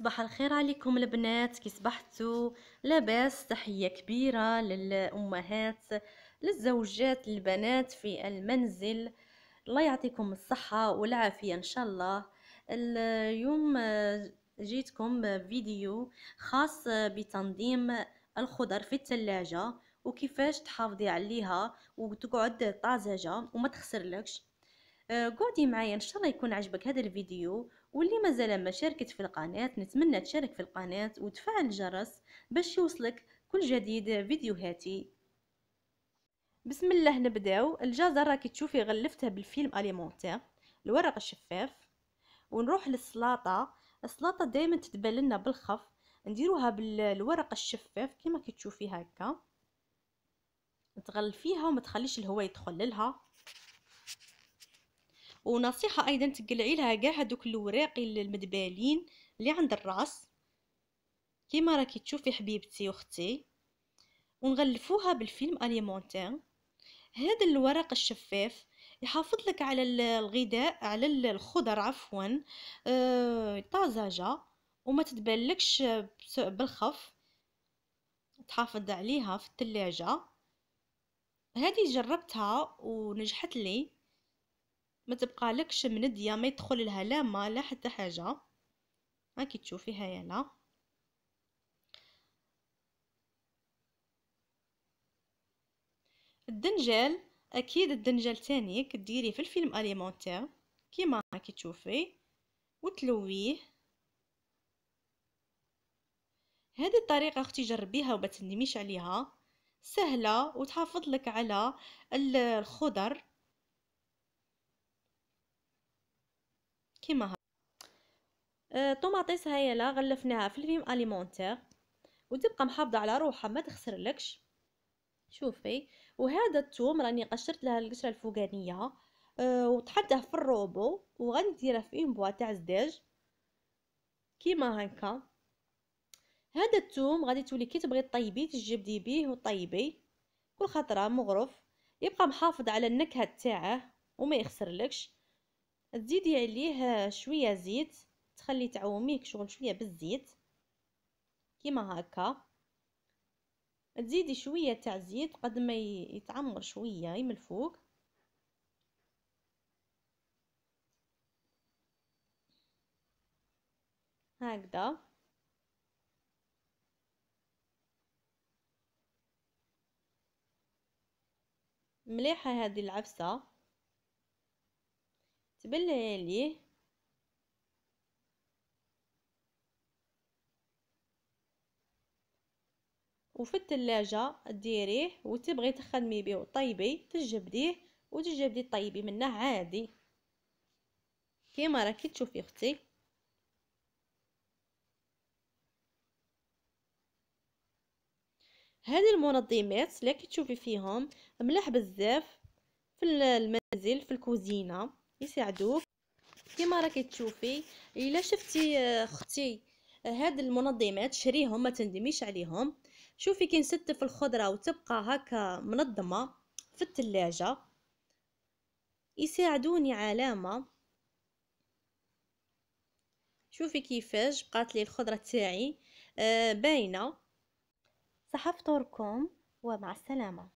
صباح الخير عليكم البنات كي صبحتوا لاباس تحيه كبيره للامهات للزوجات البنات في المنزل الله يعطيكم الصحه والعافيه ان شاء الله اليوم جيتكم بفيديو خاص بتنظيم الخضر في الثلاجه وكيفاش تحافظي عليها وتقعد طازجه وما تخسرلكش آه، قعدي معايا ان شاء الله يكون عجبك هذا الفيديو واللي مازال ما شاركت في القناة نتمنى تشارك في القناة وتفعل الجرس باش يوصلك كل جديد فيديوهاتي بسم الله نبداو الجزر راكي تشوفي غلفتها بالفيلم اليمونتير الورق الشفاف ونروح للسلاطة السلاطة دائما تتبان لنا بالخف نديروها بالورق الشفاف كما كتشوفي هكا تغلفيها وما تخليش الهواء يدخل لها ونصيحه ايضا تقلعي لها كاع هذوك الوراق المدبالين اللي عند الراس كيما راكي تشوفي حبيبتي واختي ونغلفوها بالفيلم اليمونتين هذا الورق الشفاف يحافظ لك على الغذاء على الخضر عفوا آه، طازجه وما تتبلكش بالخف تحافظ عليها في الثلاجه هذه جربتها ونجحت لي ما من منديه ما يدخل لها لا ما لا حتى حاجه هاكي كي تشوفي لا الدنجال اكيد الدنجال تاني كديريه في الفيلم اليمونتير كيما هاكي تشوفي وتلويه هذه الطريقه اختي جربيها وما عليها سهله وتحافظ لك على الخضر كيما هكا الطوماطيس أه، هيا لا غلفناها في الفيم اليمونتير وتبقى محافظه على روحها ما تخسرلكش شوفي وهذا الثوم راني قشرت لها القشره الفوقانيه أه في الروبو وغنديره في اون بوا تاع زداج كيما هكا هذا الثوم غادي تولي كي تبغي طيبيه تجبدي بيه وطيبي كل خطره مغرف يبقى محافظ على النكهه تاعه وما يخسرلكش تزيدي عليه شويه زيت تخلي تعوميه شغل شويه بالزيت كيما هكا تزيدي شويه تاع زيت قد ما يتعمر شويه من الفوق هكذا مليحه هذه العفسه تبلعي ليه وفي الثلاجة ديريه وتبغي تخدمي بيه وطيبي تجبديه وتجبدي طيبي منه عادي كيما راكي تشوفي اختي هذه المنظمات اللي كتشوفي فيهم ملاح بزاف في المنزل في الكوزينه يساعدوك كما راكي تشوفي الا شفتي آه، اختي آه، هاد المنظمات شريهم ما تندميش عليهم شوفي كي نستف الخضره وتبقى هكا منظمه في الثلاجه يساعدوني علامه شوفي كيفاش بقات لي الخضره تاعي آه باينه فطوركم ومع السلامه